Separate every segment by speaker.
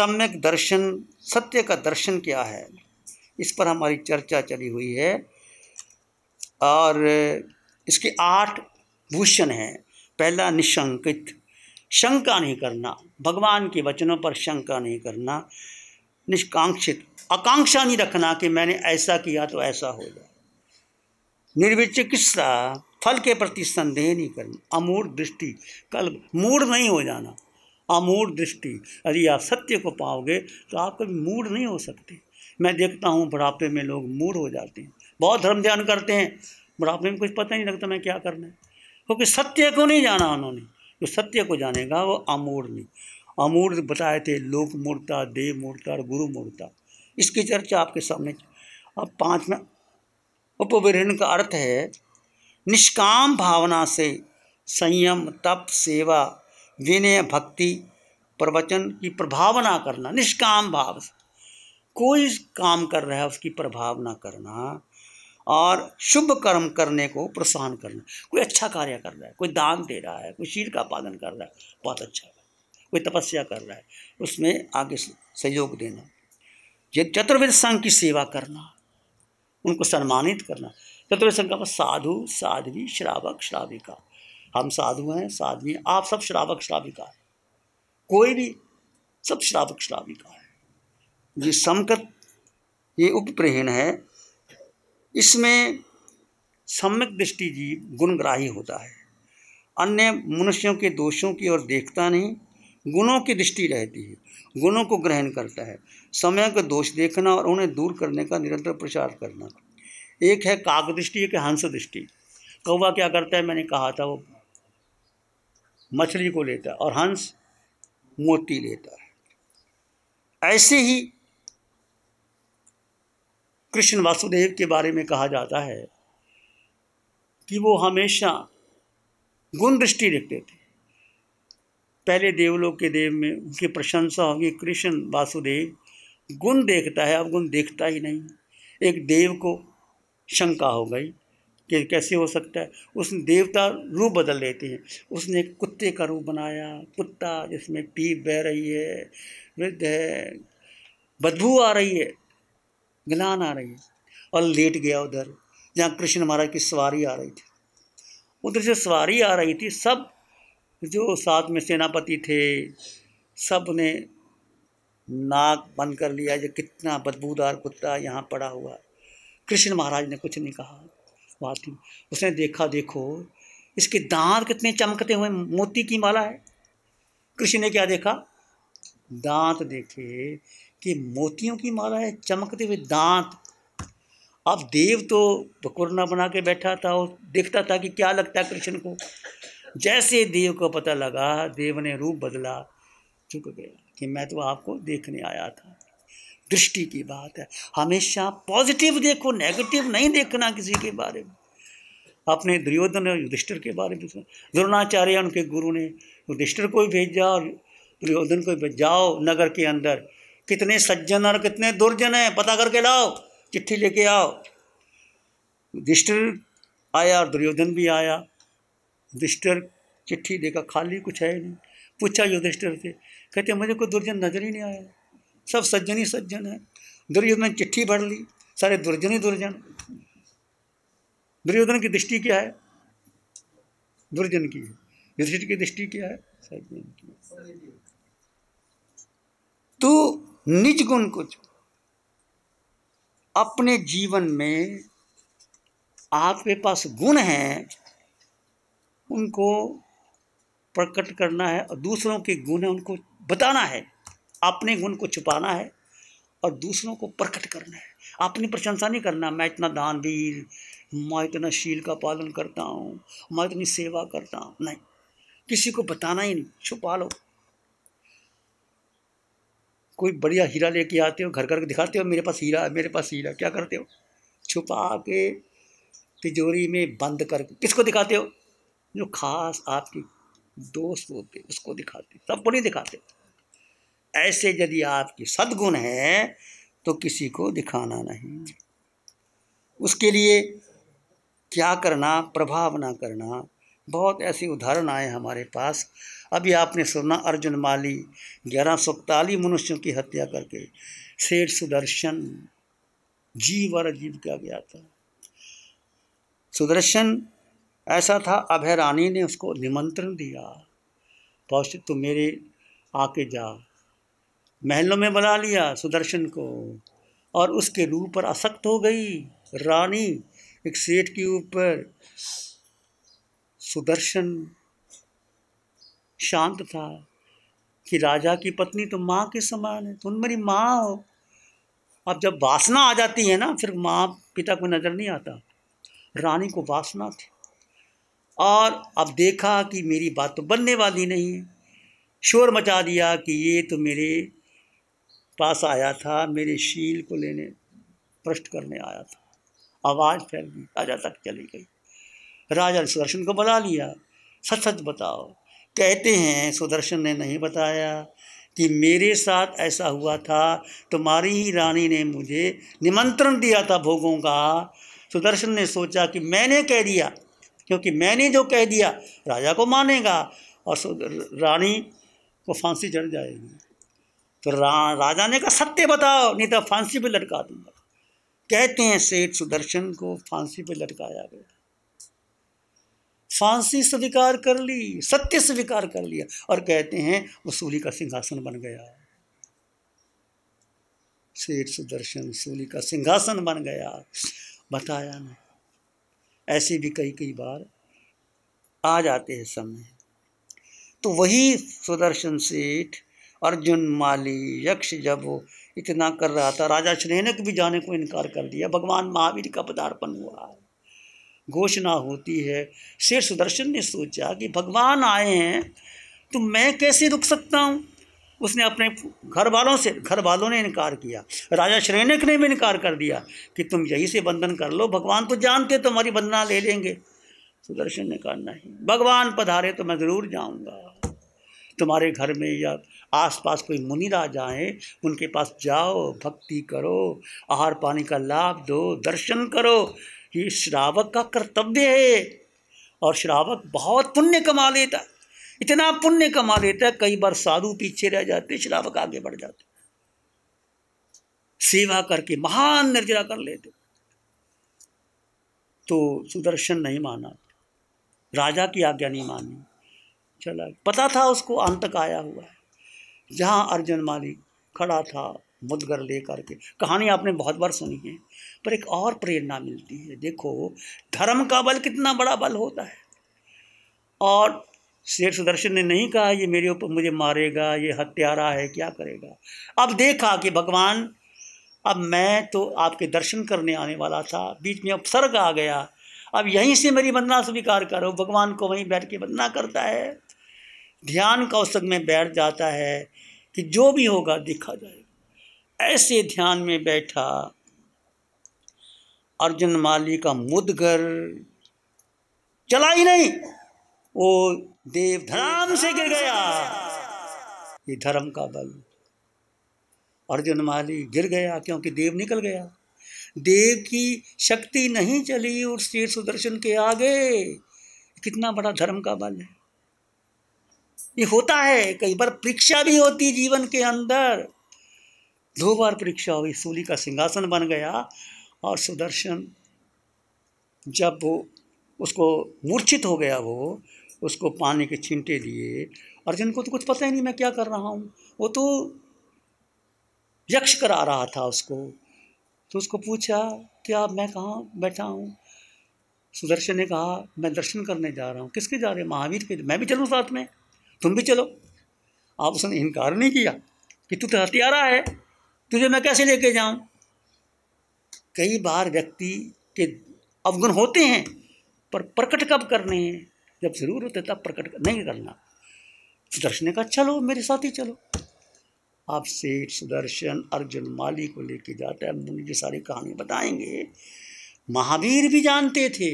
Speaker 1: सम्यक दर्शन सत्य का दर्शन क्या है इस पर हमारी चर्चा चली हुई है और इसके आठ भूषण हैं पहला निशंकित शंका नहीं करना भगवान के वचनों पर शंका नहीं करना निष्कांक्षित आकांक्षा नहीं रखना कि मैंने ऐसा किया तो ऐसा हो जाए निर्विचिकित्सा फल के प्रति संदेह नहीं करना अमूर्त दृष्टि कल मूड नहीं हो जाना अमूढ़ दृष्टि यदि आप सत्य को पाओगे तो आप कभी मूड नहीं हो सकते मैं देखता हूँ बुढ़ापे में लोग मूड हो जाते हैं बहुत धर्म ध्यान करते हैं बुढ़ापे में कुछ पता नहीं लगता मैं क्या करना है क्योंकि सत्य को नहीं जाना उन्होंने जो सत्य को जानेगा वो अमूढ़ नहीं अमूर्त बताए थे लोक मूर्ता देव मूर्ता और गुरु मूर्ता इसकी चर्चा आपके सामने अब पाँच में उपविरण का अर्थ है निष्काम भावना से संयम तप सेवा विनय भक्ति प्रवचन की प्रभावना करना निष्काम भाव कोई काम कर रहा है उसकी प्रभावना करना और शुभ कर्म करने को प्रोत्साहन करना कोई अच्छा कार्य कर रहा है कोई दान दे रहा है कोई शील का पालन कर रहा है बहुत अच्छा है कोई तपस्या कर रहा है उसमें आगे सहयोग देना ये चतुर्वेद संघ की सेवा करना उनको सम्मानित करना चतुर्वेद संघ का मतलब साधु साध्वी श्रावक श्राविका हम साधु हैं साधवी आप सब श्रावक श्राविका है कोई भी सब श्रावक श्राविका है ये समकत ये उपप्रहीण है इसमें सम्यक दृष्टि जीव गुणग्राही होता है अन्य मनुष्यों के दोषों की ओर देखता नहीं गुणों की दृष्टि रहती है गुणों को ग्रहण करता है समय का दोष देखना और उन्हें दूर करने का निरंतर प्रचार करना एक है काग दृष्टि एक है हंस दृष्टि कौवा क्या करता है मैंने कहा था वो मछली को लेता है और हंस मोती लेता है ऐसे ही कृष्ण वासुदेव के बारे में कहा जाता है कि वो हमेशा गुण दृष्टि देखते थे पहले देवलोक के देव में उनकी प्रशंसा होगी कृष्ण वासुदेव गुण देखता है अब गुण देखता ही नहीं एक देव को शंका हो गई कि कैसे हो सकता है उसने देवता रूप बदल लेते हैं उसने कुत्ते का रूप बनाया कुत्ता जिसमें पीप बह रही है वृद्ध है बदबू आ रही है ग्लान आ रही है और लेट गया उधर जहाँ कृष्ण महाराज की सवारी आ रही थी उधर से सवारी आ रही थी सब जो साथ में सेनापति थे सब ने नाक बंद कर लिया जो कितना बदबूदार कुत्ता यहाँ पड़ा हुआ कृष्ण महाराज ने कुछ नहीं कहा मारती उसने देखा देखो इसके दांत कितने चमकते हुए मोती की माला है कृष्ण ने क्या देखा दांत देखे कि मोतियों की माला है चमकते हुए दांत अब देव तो भकुरना बना के बैठा था और देखता था कि क्या लगता है कृष्ण को जैसे देव को पता लगा देव ने रूप बदला झुक गया कि मैं तो आपको देखने आया था दृष्टि की बात है हमेशा पॉजिटिव देखो नेगेटिव नहीं देखना किसी के बारे में अपने दुर्योधन और युधिष्ठिर के बारे में सुना द्रोणाचार्य उनके गुरु ने युधिष्ठिर को भी भेजा और दुर्योधन को भी जाओ नगर के अंदर कितने सज्जन और कितने दुर्जन हैं पता करके लाओ चिट्ठी लेके आओ युधिष्ठिर आया और दुर्योधन भी आया युधिष्ठिर चिट्ठी देखा खाली कुछ है नहीं पूछा युधिष्ठिर से कहते मुझे कोई दुर्जन नजर ही नहीं आया सब सज्जन ही सज्जन है दुर्योधन चिट्ठी भर ली सारे दुर्जन ही दुर्जन दुर्योधन की दृष्टि क्या है दुर्जन की है की दृष्टि क्या है सज्जन की तो निज गुण कुछ अपने जीवन में आपके पास गुण हैं उनको प्रकट करना है और दूसरों के गुण है उनको बताना है अपने गुण को छुपाना है और दूसरों को प्रकट करना है अपनी प्रशंसा नहीं करना मैं इतना दानवीर मैं इतना शील का पालन करता हूँ मैं इतनी सेवा करता हूँ नहीं किसी को बताना ही नहीं छुपा लो कोई बढ़िया हीरा लेके आते हो घर घर दिखाते हो मेरे पास हीरा है मेरे पास हीरा क्या करते हो छुपा के तिजोरी में बंद करके किसको दिखाते हो जो खास आपकी दोस्त होते उसको दिखाते सबको नहीं दिखाते हो ऐसे यदि आपके सद्गुण हैं तो किसी को दिखाना नहीं उसके लिए क्या करना प्रभाव ना करना बहुत ऐसे उदाहरण आए हमारे पास अभी आपने सुना अर्जुन माली ग्यारह सौ इकतालीस मनुष्यों की हत्या करके शेर सुदर्शन जीव और अजीव किया गया था सुदर्शन ऐसा था अभय रानी ने उसको निमंत्रण दिया पौष्टिक तो मेरे आके जा महलों में बना लिया सुदर्शन को और उसके रूप पर असक्त हो गई रानी एक सेठ के ऊपर सुदर्शन शांत था कि राजा की पत्नी तो माँ के समान है तुम तो मेरी माँ हो अब जब वासना आ जाती है ना फिर माँ पिता को नज़र नहीं आता रानी को वासना थी और अब देखा कि मेरी बात तो बनने वाली नहीं है शोर मचा दिया कि ये तो मेरे पास आया था मेरे शील को लेने प्रश्न करने आया था आवाज़ फैल गई राजा तक चली गई राजा ने सुदर्शन को बुला लिया सच सच बताओ कहते हैं सुदर्शन ने नहीं बताया कि मेरे साथ ऐसा हुआ था तुम्हारी ही रानी ने मुझे निमंत्रण दिया था भोगों का सुदर्शन ने सोचा कि मैंने कह दिया क्योंकि मैंने जो कह दिया राजा को मानेगा और रानी को फांसी चढ़ जाएगी तो रा, राजा ने कहा सत्य बताओ नहीं तो फांसी पे लटका दूंगा कहते हैं सेठ सुदर्शन को फांसी पे लटकाया गया फांसी स्वीकार कर ली सत्य स्वीकार कर लिया और कहते हैं वो सूली का सिंहासन बन गया सेठ सुदर्शन सूली का सिंहासन बन गया बताया नहीं ऐसे भी कई कई बार आ जाते हैं समय तो वही सुदर्शन सेठ अर्जुन माली यक्ष जब वो इतना कर रहा था राजा श्रेनक भी जाने को इनकार कर दिया भगवान महावीर का पदार्पण हुआ है घोषणा होती है शेर सुदर्शन ने सोचा कि भगवान आए हैं तो मैं कैसे रुक सकता हूँ उसने अपने घर वालों से घर वालों ने इनकार किया राजा श्रेणक ने भी इनकार कर दिया कि तुम यही से बंधन कर लो भगवान तो जानते तुम्हारी वंदना ले लेंगे सुदर्शन ने कहा नहीं भगवान पधारे तो मैं ज़रूर जाऊँगा तुम्हारे घर में या आसपास कोई मुनि आ जाए उनके पास जाओ भक्ति करो आहार पानी का लाभ दो दर्शन करो ये श्रावक का कर्तव्य है और श्रावक बहुत पुण्य कमा लेता इतना पुण्य कमा लेता कई बार साधु पीछे रह जाते श्रावक आगे बढ़ जाते सेवा करके महान निर्जरा कर लेते तो सुदर्शन नहीं माना राजा की आज्ञा नहीं मानी चला पता था उसको अंत तक आया हुआ है जहाँ अर्जुन मालिक खड़ा था मुदगर ले करके कहानी आपने बहुत बार सुनी है पर एक और प्रेरणा मिलती है देखो धर्म का बल कितना बड़ा बल होता है और शेर सुदर्शन ने नहीं कहा ये मेरे ऊपर मुझे मारेगा ये हत्यारा है क्या करेगा अब देखा कि भगवान अब मैं तो आपके दर्शन करने आने वाला था बीच में अब सर्ग आ गया अब यहीं से मेरी वंदना स्वीकार करो भगवान को वहीं बैठ के वंदना करता है ध्यान कौशल में बैठ जाता है कि जो भी होगा देखा जाएगा ऐसे ध्यान में बैठा अर्जुन माली का मुदगर चला ही नहीं वो देव धराम से गिर गया ये धर्म का बल अर्जुन माली गिर गया क्योंकि देव निकल गया देव की शक्ति नहीं चली और श्री सुदर्शन के आगे कितना बड़ा धर्म का बल है ये होता है कई बार परीक्षा भी होती जीवन के अंदर दो बार परीक्षा हुई सूली का सिंहासन बन गया और सुदर्शन जब वो उसको मूर्छित हो गया वो उसको पानी के छींटे दिए अर्जुन को तो कुछ पता ही नहीं मैं क्या कर रहा हूँ वो तो यक्ष करा रहा था उसको तो उसको पूछा कि आप मैं कहाँ बैठा हूँ सुदर्शन ने कहा मैं दर्शन करने जा रहा हूँ किसके जा रहे हैं महावीर के मैं भी चलूँ साथ में तुम भी चलो आप उसने इनकार नहीं किया कि तू तो हथियारा है तुझे मैं कैसे लेके जाऊँ कई बार व्यक्ति के अवगुण होते हैं पर प्रकट कब करने हैं जब ज़रूर होते तब प्रकट कर, नहीं करना सुदर्शन ने कहा चलो मेरे साथ ही चलो से सुदर्शन अर्जुन माली को लेके जाता है मुनि जी सारी कहानी बताएंगे महावीर भी जानते थे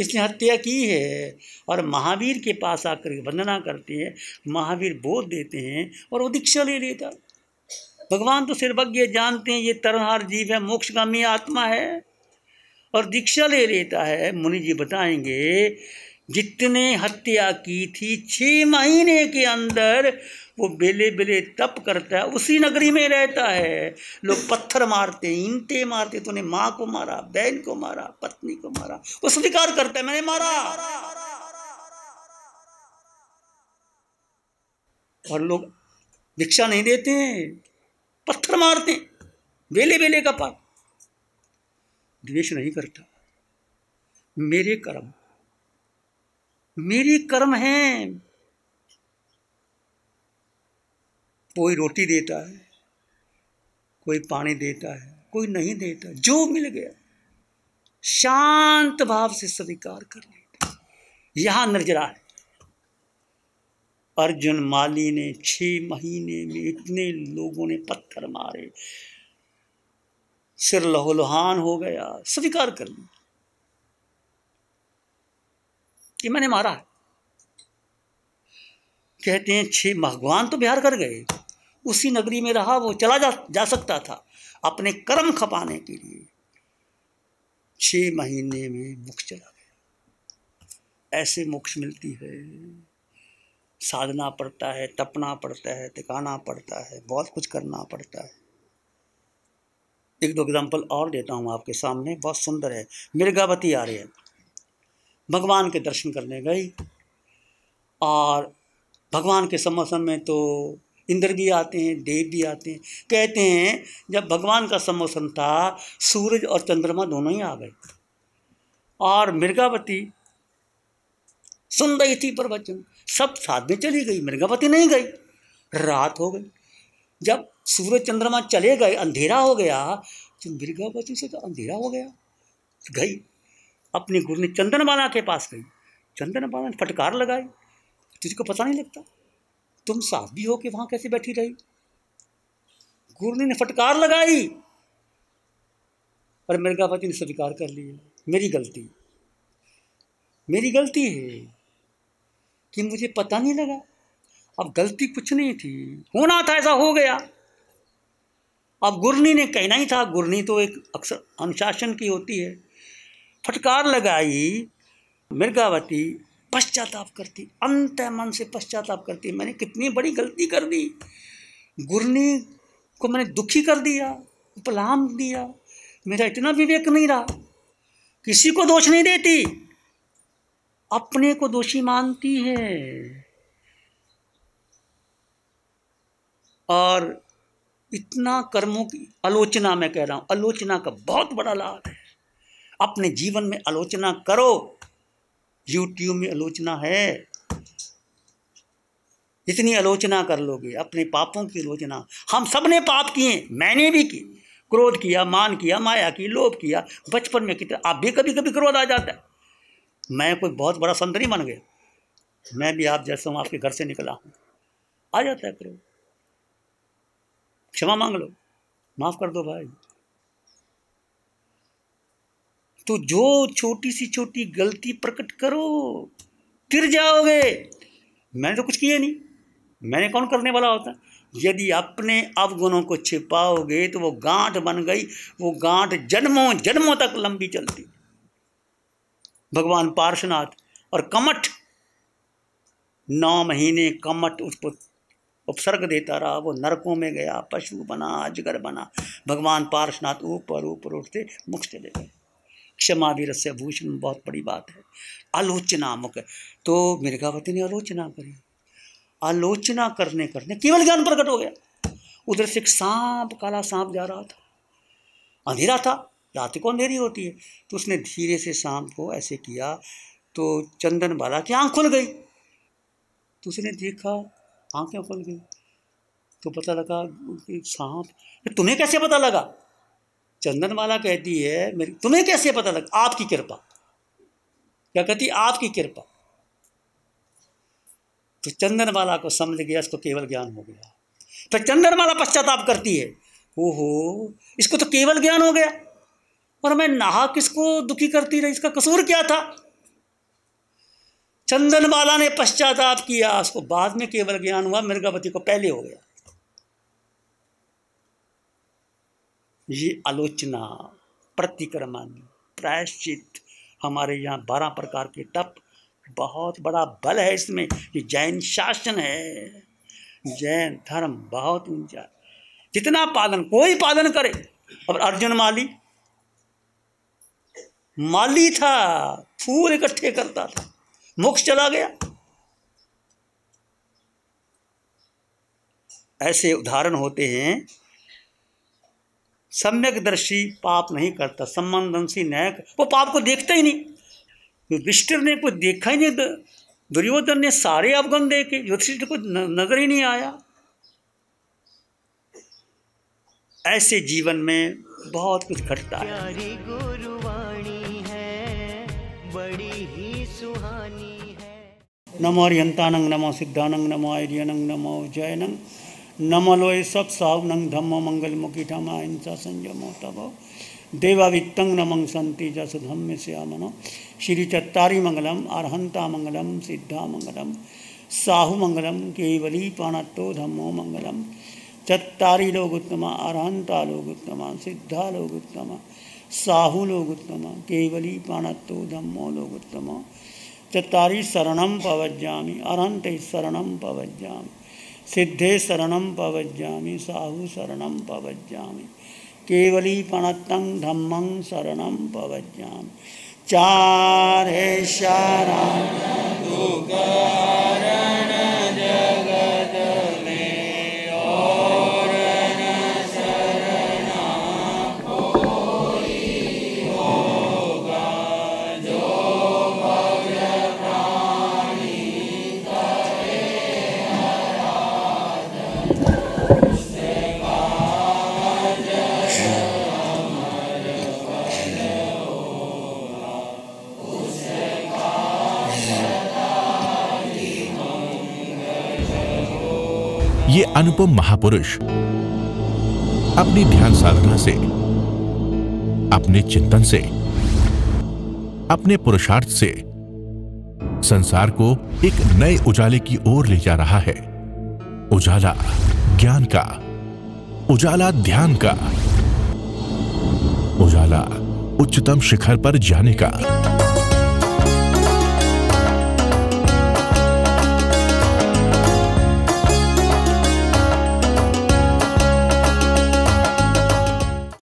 Speaker 1: इसने हत्या की है और महावीर के पास आकर वंदना करते हैं महावीर बोध देते हैं और वो दीक्षा ले लेता भगवान तो सर्वज्ञ जानते हैं ये तरहार जीव है मोक्षगामी आत्मा है और दीक्षा ले लेता है मुनि जी बताएंगे जितने हत्या की थी छ महीने के अंदर वो बेले बेले तप करता है उसी नगरी में रहता है लोग पत्थर मारते ईंटे मारते तूने तो माँ को मारा बहन को मारा पत्नी को मारा वो स्वीकार करता है मैंने मारा और लोग भिक्षा नहीं देते हैं पत्थर मारते हैं बेले बेले का पाप द्वेष नहीं करता मेरे कर्म मेरी कर्म है कोई रोटी देता है कोई पानी देता है कोई नहीं देता जो मिल गया शांत भाव से स्वीकार कर लेता यहां नजरा है अर्जुन माली ने छ महीने में इतने लोगों ने पत्थर मारे सिर लहोलुहान हो गया स्वीकार कर लिया कि मैंने मारा है कहते हैं छे भगवान तो बिहार कर गए उसी नगरी में रहा वो चला जा जा सकता था अपने कर्म खपाने के लिए छः महीने में मोक्ष चला गया ऐसे मोक्ष मिलती है साधना पड़ता है तपना पड़ता है टिकाना पड़ता है बहुत कुछ करना पड़ता है एक दो एग्जाम्पल और देता हूँ आपके सामने बहुत सुंदर है मृगावती आ रही है भगवान के दर्शन करने गई और भगवान के समर्थन में तो इंद्र भी आते हैं देव भी आते हैं कहते हैं जब भगवान का समर्थन था सूरज और चंद्रमा दोनों ही आ गए और मृगावती सुन रही थी प्रवचन सब साथ में चली गई मृगावती नहीं गई रात हो गई जब सूरज चंद्रमा चले गए अंधेरा हो गया तो मृगावती से तो अंधेरा हो गया गई अपनी गुरनी ने चंदनबाला के पास गई चंदनबाला ने फटकार लगाई तुझको पता नहीं लगता तुम भी हो कि वहां कैसे बैठी रही गुरु ने फटकार लगाई पर मृगापति ने स्वीकार कर लिया मेरी गलती मेरी गलती है कि मुझे पता नहीं लगा अब गलती कुछ नहीं थी होना था ऐसा हो गया अब गुरनी ने कहना ही था गुरनी तो एक अक्सर अनुशासन की होती है फटकार लगाई मिर्गावती पश्चाताप करती अंत मन से पश्चाताप करती मैंने कितनी बड़ी गलती कर दी गुरनी को मैंने दुखी कर दिया उपलाम दिया मेरा इतना विवेक नहीं रहा किसी को दोष नहीं देती अपने को दोषी मानती है और इतना कर्मों की आलोचना मैं कह रहा हूँ आलोचना का बहुत बड़ा लाभ है अपने जीवन में आलोचना करो यूट्यूब में आलोचना है इतनी आलोचना कर लोगे अपने पापों की आलोचना हम सब ने पाप किए मैंने भी की क्रोध किया मान किया माया की लोभ किया बचपन में कितना आप भी कभी कभी क्रोध आ जाता है मैं कोई बहुत बड़ा संत नहीं बन गया मैं भी आप जैसा हूँ आपके घर से निकला हूँ आ जाता है क्रोध क्षमा मांग लो माफ़ कर दो भाई तो जो छोटी सी छोटी गलती प्रकट करो तिर जाओगे मैंने तो कुछ किया नहीं मैंने कौन करने वाला होता यदि अपने अवगुणों को छिपाओगे तो वो गांठ बन गई वो गांठ जन्मों जन्मों तक लंबी चलती भगवान पार्शनाथ और कमठ नौ महीने कमठ उसको उपसर्ग देता रहा वो नरकों में गया पशु बना अजगर बना भगवान पार्शनाथ ऊपर ऊपर उठते मुख चले गए क्षमा वीरस्य भूषण बहुत बड़ी बात है आलोचना मुख तो मिर्गावती ने आलोचना करी आलोचना करने करने केवल ज्ञान प्रकट हो गया उधर से एक सांप काला सांप जा रहा था अंधेरा था रात को अंधेरी होती है तो उसने धीरे से सांप को ऐसे किया तो चंदन बाला की आँख खुल गई तो उसने देखा आँखें खुल गई तो पता लगा सांप तुम्हें कैसे पता लगा चंदन कहती है मेरी तुम्हें कैसे पता लग आपकी कृपा क्या कहती आपकी कृपा तो चंदन को समझ गया इसको केवल ज्ञान हो गया तो चंदन पश्चाताप करती है ओहो इसको तो केवल ज्ञान हो गया और मैं नहा किसको दुखी करती रही इसका कसूर क्या था चंदन ने पश्चाताप किया उसको बाद में केवल ज्ञान हुआ मृगावती को पहले हो गया ये आलोचना प्रतिक्रमण प्रायश्चित हमारे यहाँ बारह प्रकार के तप बहुत बड़ा बल है इसमें कि जैन शासन है जैन धर्म बहुत ऊंचा जितना पालन कोई पालन करे अब अर्जुन माली माली था फूल इकट्ठे करता था मुख चला गया ऐसे उदाहरण होते हैं सम्यक दर्शी पाप नहीं करता सम्मानदंशी नायक वो पाप को देखता ही नहीं युधिष्ठिर ने कुछ देखा ही नहीं तो दुर्योधन ने सारे अवगम देखे युधिष्ठिर को नजर ही नहीं आया ऐसे जीवन में बहुत कुछ घटता है नमो अरियंतानंग नमो सिद्धानंग नमो आर्यनंग नमो जयनंग नमलोय सब साव नंग धम्म मंगल मुकिठम अहिंसा संयम तब देवावित्तंग नमंग संति जस धम्म श्याम श्री चत्तारी मंगलम अरहंता मंगलम सिद्धा मंगलम साहु मंगलम केवली पाणत्तो धम्मो मंगलम चत्तारी लोगोत्तम लोग उत्तमा सिद्धा उत्तमा साहु उत्तमा केवली पाणत्तो धम्मो उत्तमा चत्तारी शरणम पवज्जामि अरहंत शरणम पवज्जामी सिद्धे शरण पवज्जा साहु शरण पवज्जा केवली पणतंग धम्म शरण पवज्जा चारे शरण अनुपम महापुरुष अपनी ध्यान साधना से अपने चिंतन से अपने पुरुषार्थ से संसार को एक नए उजाले की ओर ले जा रहा है उजाला ज्ञान का उजाला ध्यान का उजाला उच्चतम शिखर पर जाने का